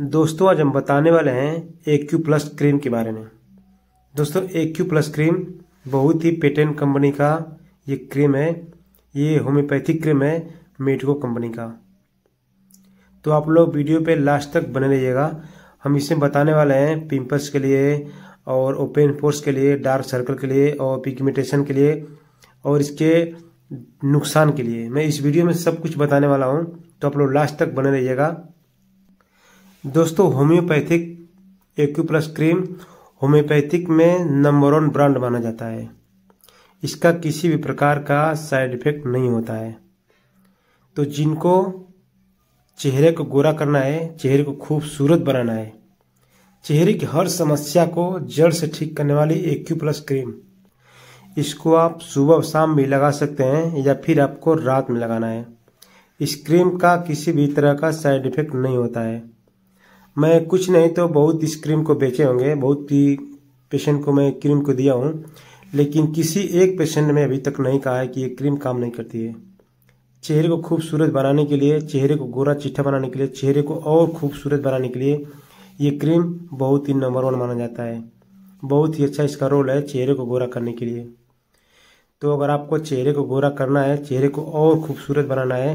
दोस्तों आज हम बताने वाले हैं ए क्यू प्लस क्रीम के बारे में दोस्तों ए क्यू प्लस क्रीम बहुत ही पेटेंट कंपनी का ये क्रीम है ये होम्योपैथिक क्रीम है मेडिको कंपनी का तो आप लोग वीडियो पे लास्ट तक बने रहिएगा हम इसमें बताने वाले हैं पिंपल्स के लिए और ओपन फोर्स के लिए डार्क सर्कल के लिए और पिगमेटेशन के लिए और इसके नुकसान के लिए मैं इस वीडियो में सब कुछ बताने वाला हूँ तो आप लोग लास्ट तक बने रहिएगा दोस्तों होम्योपैथिक एक्यूप्लस क्रीम होम्योपैथिक में नंबर वन ब्रांड माना जाता है इसका किसी भी प्रकार का साइड इफेक्ट नहीं होता है तो जिनको चेहरे को गोरा करना है चेहरे को खूबसूरत बनाना है चेहरे की हर समस्या को जड़ से ठीक करने वाली एक्यू प्लस क्रीम इसको आप सुबह शाम भी लगा सकते हैं या फिर आपको रात में लगाना है इस क्रीम का किसी भी तरह का साइड इफेक्ट नहीं होता है मैं कुछ नहीं तो बहुत इस क्रीम को बेचे होंगे बहुत ही पेशेंट को मैं क्रीम को दिया हूँ लेकिन किसी एक पेशेंट ने अभी तक नहीं कहा है कि ये क्रीम काम नहीं करती है चेहरे को खूबसूरत बनाने के लिए चेहरे को गोरा चिट्ठा बनाने के लिए चेहरे को और खूबसूरत बनाने के लिए ये क्रीम बहुत ही नंबर वन माना जाता है बहुत ही अच्छा इसका रोल है चेहरे को गोरा करने के लिए तो अगर आपको चेहरे को गोरा करना है चेहरे को और खूबसूरत बनाना है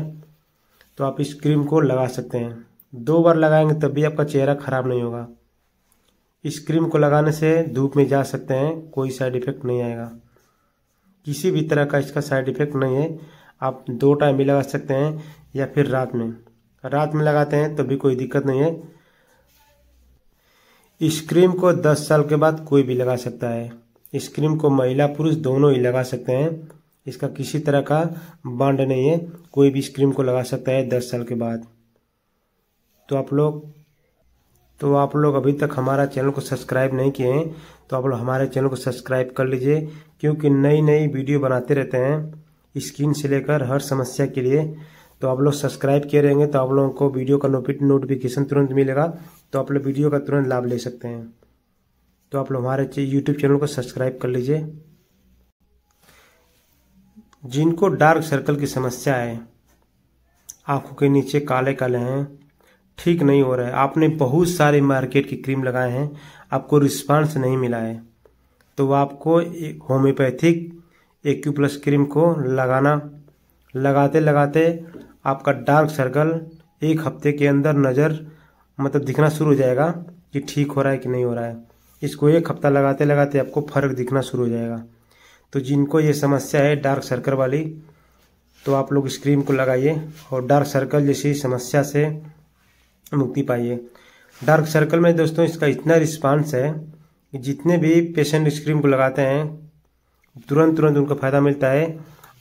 तो आप इस क्रीम को लगा सकते हैं दो बार लगाएंगे तब भी आपका चेहरा खराब नहीं होगा इस क्रीम को लगाने से धूप में जा सकते हैं कोई साइड इफेक्ट नहीं आएगा किसी भी तरह का इसका साइड इफेक्ट नहीं है आप दो टाइम भी लगा सकते हैं या फिर रात में रात में लगाते हैं तो भी कोई दिक्कत नहीं है इस क्रीम को 10 साल के बाद कोई भी लगा सकता है इस क्रीम को महिला पुरुष दोनों ही लगा सकते हैं इसका किसी तरह का बांड नहीं है कोई भी इस क्रीम को लगा सकता है दस साल के बाद तो आप लोग तो आप लोग अभी तक हमारा चैनल को सब्सक्राइब नहीं किए हैं तो आप लोग हमारे चैनल को सब्सक्राइब कर लीजिए क्योंकि नई नई वीडियो बनाते रहते हैं स्क्रीन से लेकर हर समस्या के लिए तो आप लोग सब्सक्राइब किए रहेंगे तो आप लोगों को वीडियो का नोटिफिकेशन तुरंत मिलेगा तो आप लोग वीडियो का तुरंत लाभ ले सकते हैं तो आप लोग हमारे यूट्यूब चैनल को सब्सक्राइब कर लीजिए जिनको डार्क सर्कल की समस्या है आंखों के नीचे काले काले हैं ठीक नहीं हो रहा है आपने बहुत सारे मार्केट की क्रीम लगाए हैं आपको रिस्पांस नहीं मिला है तो आपको होम्योपैथिक एक प्लस क्रीम को लगाना लगाते लगाते आपका डार्क सर्कल एक हफ्ते के अंदर नज़र मतलब दिखना शुरू हो जाएगा कि ठीक हो रहा है कि नहीं हो रहा है इसको एक हफ्ता लगाते लगाते आपको फ़र्क दिखना शुरू हो जाएगा तो जिनको ये समस्या है डार्क सर्कल वाली तो आप लोग इस क्रीम को लगाइए और डार्क सर्कल जैसी समस्या से मुक्ति पाइए डार्क सर्कल में दोस्तों इसका इतना रिस्पांस है कि जितने भी पेशेंट इस क्रीम को लगाते हैं तुरंत तुरंत उनको फ़ायदा मिलता है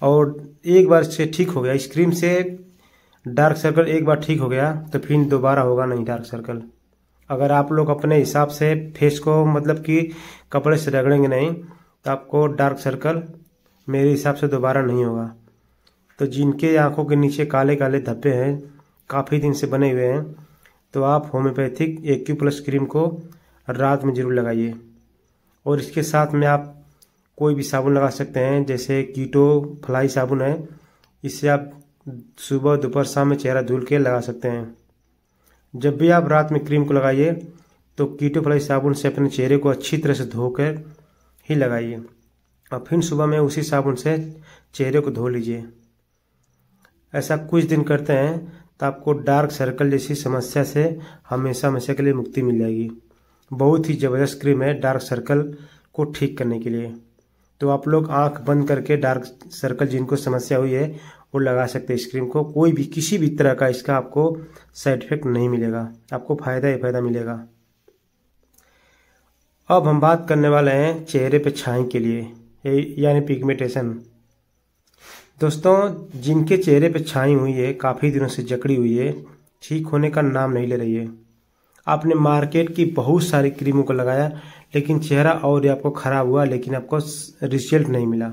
और एक बार से ठीक हो गया इस क्रीम से डार्क सर्कल एक बार ठीक हो गया तो फिर दोबारा होगा नहीं डार्क सर्कल अगर आप लोग अपने हिसाब से फेस को मतलब कि कपड़े से रगड़ेंगे नहीं तो आपको डार्क सर्कल मेरे हिसाब से दोबारा नहीं होगा तो जिनके आंखों के नीचे काले काले धब्बे हैं काफ़ी दिन से बने हुए हैं तो आप होम्योपैथिक क्यू प्लस क्रीम को रात में ज़रूर लगाइए और इसके साथ में आप कोई भी साबुन लगा सकते हैं जैसे कीटो फ्लाई साबुन है इससे आप सुबह दोपहर शाम में चेहरा धुल के लगा सकते हैं जब भी आप रात में क्रीम को लगाइए तो कीटो फ्लाई साबुन से अपने चेहरे को अच्छी तरह से धोकर ही लगाइए और फिर सुबह में उसी साबुन से चेहरे को धो लीजिए ऐसा कुछ दिन करते हैं तो आपको डार्क सर्कल जैसी समस्या से हमेशा हमेशा के लिए मुक्ति मिल जाएगी बहुत ही ज़बरदस्त क्रीम है डार्क सर्कल को ठीक करने के लिए तो आप लोग आंख बंद करके डार्क सर्कल जिनको समस्या हुई है वो लगा सकते हैं इस क्रीम को कोई भी किसी भी तरह का इसका आपको साइड इफेक्ट नहीं मिलेगा आपको फ़ायदा ही फ़ायदा मिलेगा अब हम बात करने वाले हैं चेहरे पर छाई के लिए यानी पिगमेंटेशन दोस्तों जिनके चेहरे पर छाई हुई है काफ़ी दिनों से जकड़ी हुई है ठीक होने का नाम नहीं ले रही है आपने मार्केट की बहुत सारी क्रीमों को लगाया लेकिन चेहरा और आपको ख़राब हुआ लेकिन आपको रिजल्ट नहीं मिला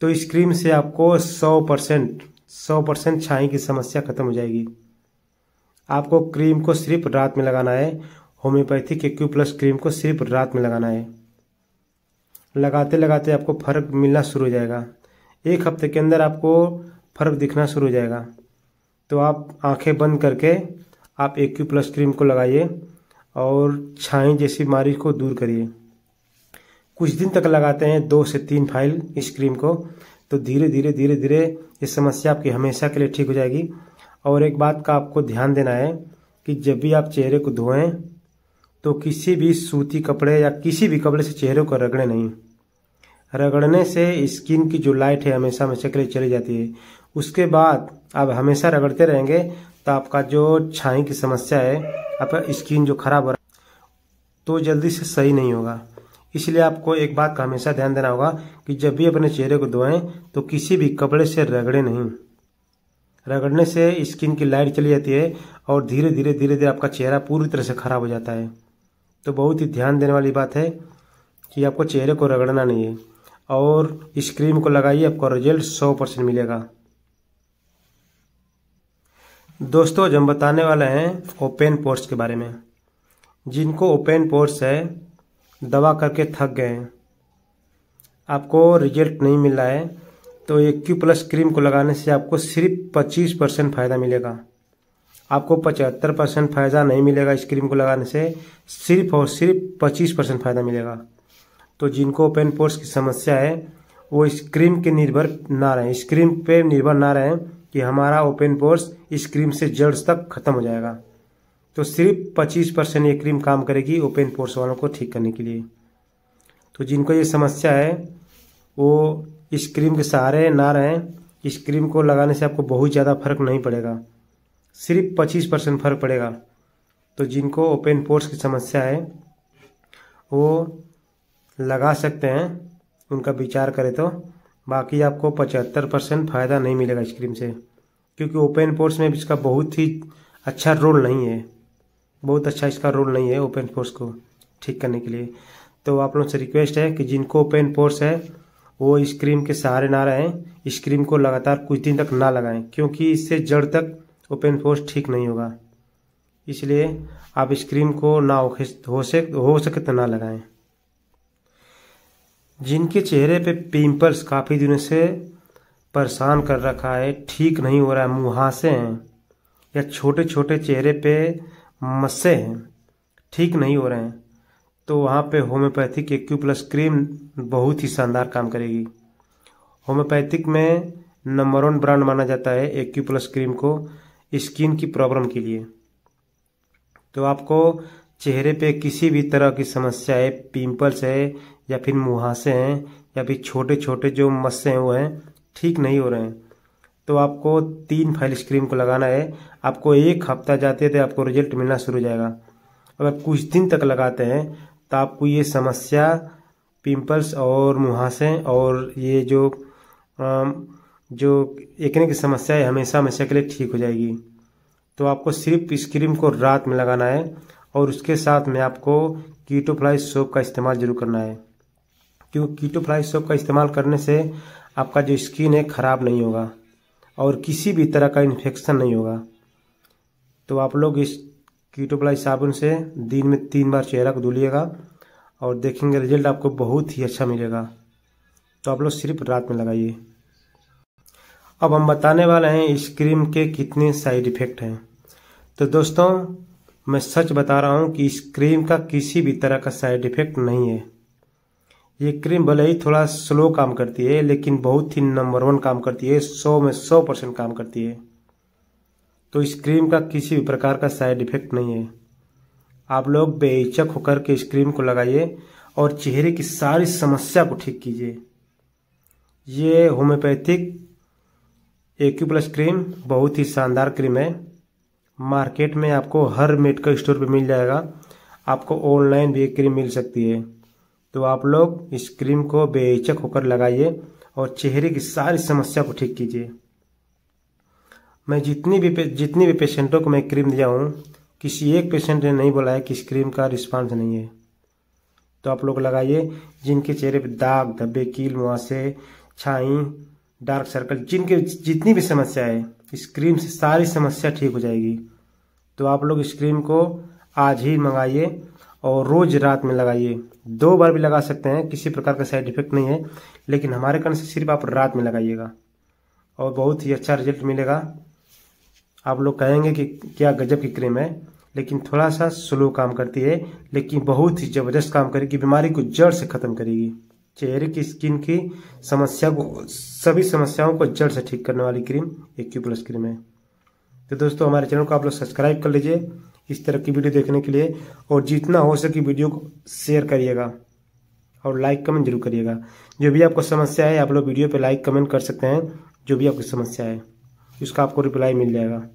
तो इस क्रीम से आपको सौ परसेंट सौ परसेंट छाई की समस्या ख़त्म हो जाएगी आपको क्रीम को सिर्फ रात में लगाना है होम्योपैथी के क्यू प्लस क्रीम को सिर्फ रात में लगाना है लगाते लगाते आपको फर्क मिलना शुरू हो जाएगा एक हफ्ते के अंदर आपको फ़र्क दिखना शुरू हो जाएगा तो आप आंखें बंद करके आप एक क्यू प्लस क्रीम को लगाइए और छाई जैसी बीमारी को दूर करिए कुछ दिन तक लगाते हैं दो से तीन फाइल इस क्रीम को तो धीरे धीरे धीरे धीरे ये समस्या आपकी हमेशा के लिए ठीक हो जाएगी और एक बात का आपको ध्यान देना है कि जब भी आप चेहरे को धोएं तो किसी भी सूती कपड़े या किसी भी कपड़े से चेहरे को रगड़े नहीं रगड़ने से स्किन की जो लाइट है हमेशा हमेशा के लिए चली जाती है उसके बाद आप हमेशा रगड़ते रहेंगे तो आपका जो छाई की समस्या है आपका स्किन जो खराब हो रहा तो जल्दी से सही नहीं होगा इसलिए आपको एक बात का हमेशा ध्यान देना होगा कि जब भी अपने चेहरे को धोएं तो किसी भी कपड़े से रगड़े नहीं रगड़ने से स्किन की लाइट चली जाती है और धीरे धीरे धीरे धीरे आपका चेहरा पूरी तरह से खराब हो जाता है तो बहुत ही ध्यान देने वाली बात है कि आपको चेहरे को रगड़ना नहीं है और इस क्रीम को लगाइए आपको रिजल्ट सौ परसेंट मिलेगा दोस्तों आज हम बताने वाले हैं ओपन पोर्स के बारे में जिनको ओपन पोर्स है दवा करके थक गए हैं आपको रिजल्ट नहीं मिल रहा है तो ये क्यू प्लस क्रीम को लगाने से आपको सिर्फ पच्चीस परसेंट फ़ायदा मिलेगा आपको पचहत्तर परसेंट फ़ायदा नहीं मिलेगा इस क्रीम को लगाने से सिर्फ और सिर्फ पच्चीस परसेंट फ़ायदा मिलेगा तो जिनको ओपन पोर्स की समस्या है वो इस क्रीम के निर्भर ना रहें इस क्रीम पे निर्भर ना रहें कि हमारा ओपन पोर्स इस क्रीम से जड़ तक खत्म हो जाएगा तो सिर्फ 25 परसेंट ये क्रीम काम करेगी ओपन पोर्स वालों को ठीक करने के लिए तो जिनको ये समस्या है वो इस क्रीम के सहारे ना रहें इस क्रीम को लगाने से आपको बहुत ज़्यादा फर्क नहीं पड़ेगा सिर्फ 25 परसेंट फर्क पड़ेगा तो जिनको ओपन पोर्स की समस्या है वो लगा सकते हैं उनका विचार करें तो बाकी आपको पचहत्तर परसेंट फ़ायदा नहीं मिलेगा इस क्रीम से क्योंकि ओपन पोर्स में इसका बहुत ही अच्छा रोल नहीं है बहुत अच्छा इसका रोल नहीं है ओपन पोर्स को ठीक करने के लिए तो आप लोगों से रिक्वेस्ट है कि जिनको ओपन पोर्स है वो इस क्रीम के सहारे ना रहें इस क्रीम को लगातार कुछ दिन तक ना लगाएं क्योंकि इससे जड़ तक ओपन पोर्स ठीक नहीं होगा इसलिए आप इस क्रीम को ना हो सके हो सके तो ना लगाएं जिनके चेहरे पे पिंपल्स काफ़ी दिनों से परेशान कर रखा है ठीक नहीं हो रहा है मुहासे हैं या छोटे छोटे चेहरे पे मस्से हैं ठीक नहीं हो रहे हैं तो वहाँ पे होम्योपैथिक क्यू प्लस क्रीम बहुत ही शानदार काम करेगी होम्योपैथिक में नंबर वन ब्रांड माना जाता है एक्यू प्लस क्रीम को स्किन की प्रॉब्लम के लिए तो आपको चेहरे पे किसी भी तरह की समस्या है पिंपल्स है या फिर मुहासे हैं या फिर छोटे छोटे जो मस्से हैं वो हैं ठीक नहीं हो रहे हैं तो आपको तीन फाइल स्क्रीन को लगाना है आपको एक हफ्ता जाते थे आपको रिजल्ट मिलना शुरू हो जाएगा अगर कुछ दिन तक लगाते हैं तो आपको ये समस्या पिंपल्स और मुहासे और ये जो जो एकने की समस्या है हमेशा हमेशा के लिए ठीक हो जाएगी तो आपको सिर्फ इस क्रीम को रात में लगाना है और उसके साथ में आपको कीटोफ्लाई सोप का इस्तेमाल जरूर करना है क्योंकि फ्लाई सोप का इस्तेमाल करने से आपका जो स्किन है ख़राब नहीं होगा और किसी भी तरह का इन्फेक्शन नहीं होगा तो आप लोग इस फ्लाई साबुन से दिन में तीन बार चेहरा को धुलिएगा और देखेंगे रिजल्ट आपको बहुत ही अच्छा मिलेगा तो आप लोग सिर्फ रात में लगाइए अब हम बताने वाले हैं इस क्रीम के कितने साइड इफ़ेक्ट हैं तो दोस्तों मैं सच बता रहा हूँ कि इस क्रीम का किसी भी तरह का साइड इफ़ेक्ट नहीं है ये क्रीम भले ही थोड़ा स्लो काम करती है लेकिन बहुत ही नंबर वन काम करती है सौ में सौ परसेंट काम करती है तो इस क्रीम का किसी भी प्रकार का साइड इफेक्ट नहीं है आप लोग बेहिचक होकर के इस क्रीम को लगाइए और चेहरे की सारी समस्या को ठीक कीजिए ये होम्योपैथिक एक्यू प्लस क्रीम बहुत ही शानदार क्रीम है मार्केट में आपको हर मेडिकल स्टोर पर मिल जाएगा आपको ऑनलाइन भी ये क्रीम मिल सकती है तो आप लोग इस क्रीम को बेचक होकर लगाइए और चेहरे की सारी समस्या को ठीक कीजिए मैं जितनी भी जितनी भी पेशेंटों को मैं क्रीम दिया हूँ किसी एक पेशेंट ने नहीं बोला है कि इस क्रीम का रिस्पांस नहीं है तो आप लोग लगाइए जिनके चेहरे पर दाग धब्बे कील मुआसे छाई डार्क सर्कल जिनके जितनी भी समस्या है इस क्रीम से सारी समस्या ठीक हो जाएगी तो आप लोग इस क्रीम को आज ही मंगाइए और रोज़ रात में लगाइए दो बार भी लगा सकते हैं किसी प्रकार का साइड इफेक्ट नहीं है लेकिन हमारे कारण से सिर्फ आप रात में लगाइएगा और बहुत ही अच्छा रिजल्ट मिलेगा आप लोग कहेंगे कि क्या गजब की क्रीम है लेकिन थोड़ा सा स्लो काम करती है लेकिन बहुत ही ज़बरदस्त काम करेगी बीमारी को जड़ से ख़त्म करेगी चेहरे की स्किन की समस्या को सभी समस्याओं को जड़ से ठीक करने वाली क्रीम एक क्यू प्लस क्रीम है तो दोस्तों हमारे चैनल को आप लोग सब्सक्राइब कर लीजिए इस तरह की वीडियो देखने के लिए और जितना हो सके वीडियो को शेयर करिएगा और लाइक कमेंट जरूर करिएगा जो भी आपको समस्या है आप लोग वीडियो पे लाइक कमेंट कर सकते हैं जो भी आपकी समस्या है उसका आपको रिप्लाई मिल जाएगा